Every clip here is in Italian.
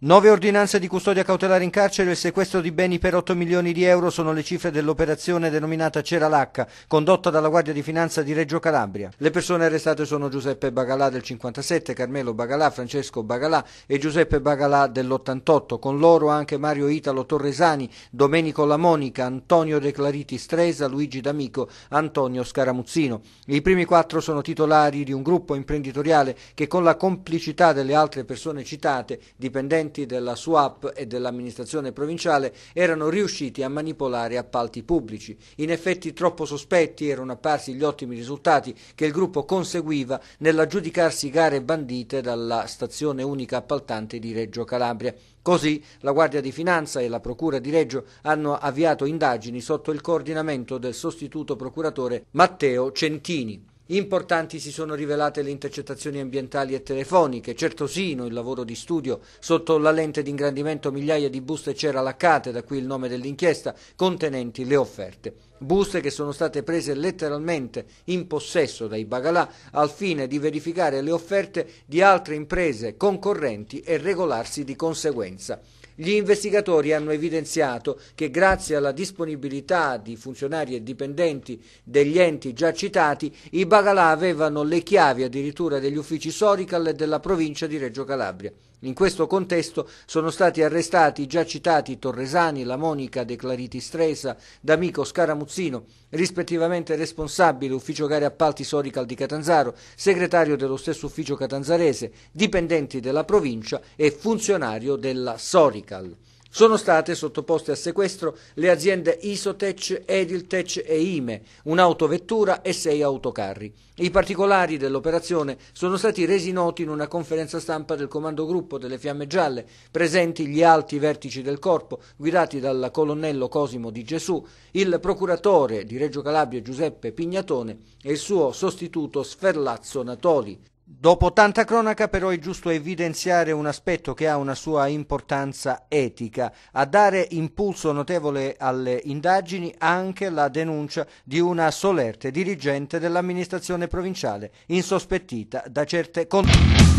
Nove ordinanze di custodia cautelare in carcere e il sequestro di beni per 8 milioni di euro sono le cifre dell'operazione denominata Ceralacca, condotta dalla Guardia di Finanza di Reggio Calabria. Le persone arrestate sono Giuseppe Bagalà del 57, Carmelo Bagalà, Francesco Bagalà e Giuseppe Bagalà dell'88. Con loro anche Mario Italo Torresani, Domenico La Monica, Antonio De Clariti Stresa, Luigi D'Amico, Antonio Scaramuzzino. I primi quattro sono titolari di un gruppo imprenditoriale che con la complicità delle altre persone citate, dipendenti dirigenti della SUAP e dell'amministrazione provinciale erano riusciti a manipolare appalti pubblici. In effetti troppo sospetti erano apparsi gli ottimi risultati che il gruppo conseguiva nell'aggiudicarsi gare bandite dalla stazione unica appaltante di Reggio Calabria. Così la Guardia di Finanza e la Procura di Reggio hanno avviato indagini sotto il coordinamento del sostituto procuratore Matteo Centini. Importanti si sono rivelate le intercettazioni ambientali e telefoniche, certosino il lavoro di studio, sotto la lente di ingrandimento migliaia di buste c'era laccate, da qui il nome dell'inchiesta, contenenti le offerte. Buste che sono state prese letteralmente in possesso dai bagalà al fine di verificare le offerte di altre imprese concorrenti e regolarsi di conseguenza. Gli investigatori hanno evidenziato che grazie alla disponibilità di funzionari e dipendenti degli enti già citati, i Bagalà avevano le chiavi addirittura degli uffici Sorical e della provincia di Reggio Calabria. In questo contesto sono stati arrestati i già citati Torresani, La Monica, De Clariti Stresa, D'Amico, Scaramuzzino, rispettivamente responsabile ufficio gare appalti Sorical di Catanzaro, segretario dello stesso ufficio catanzarese, dipendenti della provincia e funzionario della Sorical. Sono state sottoposte a sequestro le aziende Isotech, Ediltech e IME, un'autovettura e sei autocarri. I particolari dell'operazione sono stati resi noti in una conferenza stampa del comando gruppo delle Fiamme Gialle, presenti gli alti vertici del corpo, guidati dal colonnello Cosimo Di Gesù, il procuratore di Reggio Calabria Giuseppe Pignatone e il suo sostituto Sferlazzo Natoli. Dopo tanta cronaca però è giusto evidenziare un aspetto che ha una sua importanza etica. A dare impulso notevole alle indagini anche la denuncia di una solerte dirigente dell'amministrazione provinciale, insospettita da certe condotte.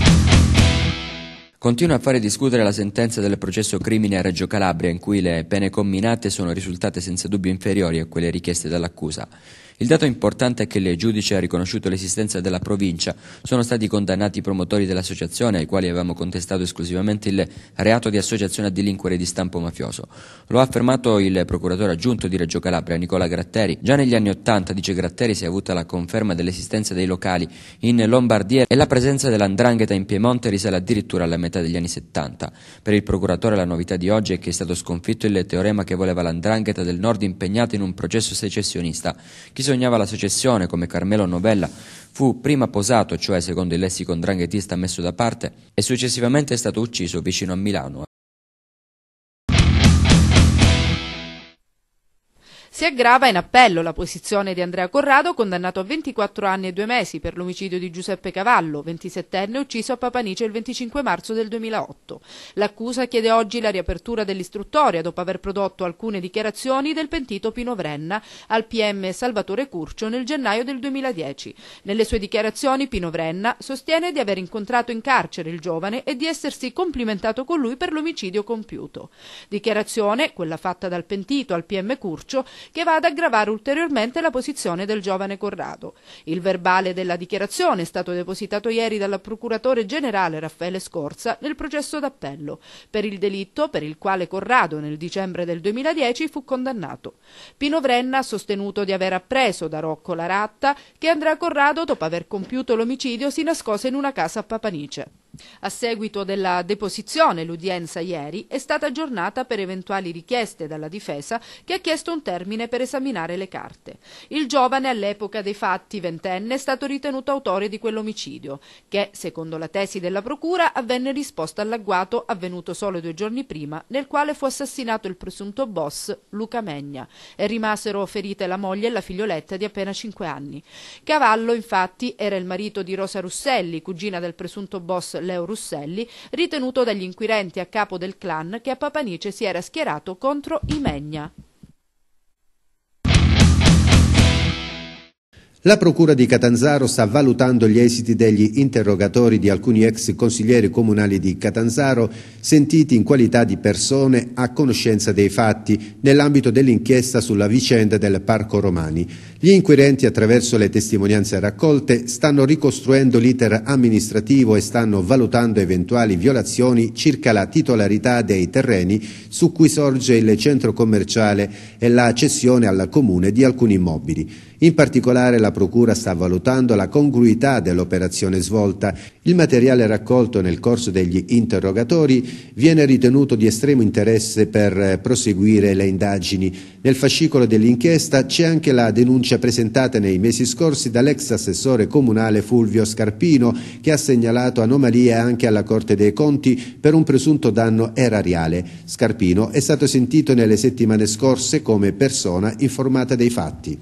Continua a fare discutere la sentenza del processo crimine a Reggio Calabria in cui le pene comminate sono risultate senza dubbio inferiori a quelle richieste dall'accusa. Il dato importante è che il giudice ha riconosciuto l'esistenza della provincia. Sono stati condannati i promotori dell'associazione, ai quali avevamo contestato esclusivamente il reato di associazione a delinquere di stampo mafioso. Lo ha affermato il procuratore aggiunto di Reggio Calabria, Nicola Gratteri. Già negli anni Ottanta, dice Gratteri, si è avuta la conferma dell'esistenza dei locali in Lombardia e la presenza dell'andrangheta in Piemonte risale addirittura alla metà degli anni Settanta. Per il procuratore la novità di oggi è che è stato sconfitto il teorema che voleva l'andrangheta del nord impegnata in un processo secessionista. Chissà bisognava la secessione, come Carmelo Novella fu prima posato, cioè secondo il lessico ndranghetista messo da parte, e successivamente è stato ucciso vicino a Milano Si aggrava in appello la posizione di Andrea Corrado, condannato a 24 anni e due mesi per l'omicidio di Giuseppe Cavallo, 27enne ucciso a Papanice il 25 marzo del 2008. L'accusa chiede oggi la riapertura dell'istruttoria dopo aver prodotto alcune dichiarazioni del pentito Pino Vrenna al PM Salvatore Curcio nel gennaio del 2010. Nelle sue dichiarazioni Pino Vrenna sostiene di aver incontrato in carcere il giovane e di essersi complimentato con lui per l'omicidio compiuto. Dichiarazione, quella fatta dal pentito al PM Curcio, che va ad aggravare ulteriormente la posizione del giovane Corrado. Il verbale della dichiarazione è stato depositato ieri dal procuratore generale Raffaele Scorza nel processo d'appello per il delitto per il quale Corrado nel dicembre del 2010 fu condannato. Pino Vrenna ha sostenuto di aver appreso da Rocco Laratta che Andrea Corrado, dopo aver compiuto l'omicidio, si nascose in una casa a Papanice. A seguito della deposizione, l'udienza ieri è stata aggiornata per eventuali richieste dalla difesa che ha chiesto un termine per esaminare le carte. Il giovane all'epoca dei fatti, ventenne, è stato ritenuto autore di quell'omicidio che, secondo la tesi della procura, avvenne in risposta all'agguato avvenuto solo due giorni prima nel quale fu assassinato il presunto boss Luca Megna e rimasero ferite la moglie e la figlioletta di appena 5 anni. Cavallo, infatti, era il marito di Rosa Russelli, cugina del presunto boss Leo Russelli, ritenuto dagli inquirenti a capo del clan che a Papanice si era schierato contro Imegna. La Procura di Catanzaro sta valutando gli esiti degli interrogatori di alcuni ex consiglieri comunali di Catanzaro sentiti in qualità di persone a conoscenza dei fatti nell'ambito dell'inchiesta sulla vicenda del Parco Romani. Gli inquirenti attraverso le testimonianze raccolte stanno ricostruendo l'iter amministrativo e stanno valutando eventuali violazioni circa la titolarità dei terreni su cui sorge il centro commerciale e la cessione al comune di alcuni immobili. In particolare la Procura sta valutando la congruità dell'operazione svolta. Il materiale raccolto nel corso degli interrogatori viene ritenuto di estremo interesse per eh, proseguire le indagini. Nel fascicolo dell'inchiesta c'è anche la denuncia presentata nei mesi scorsi dall'ex assessore comunale Fulvio Scarpino, che ha segnalato anomalie anche alla Corte dei Conti per un presunto danno erariale. Scarpino è stato sentito nelle settimane scorse come persona informata dei fatti.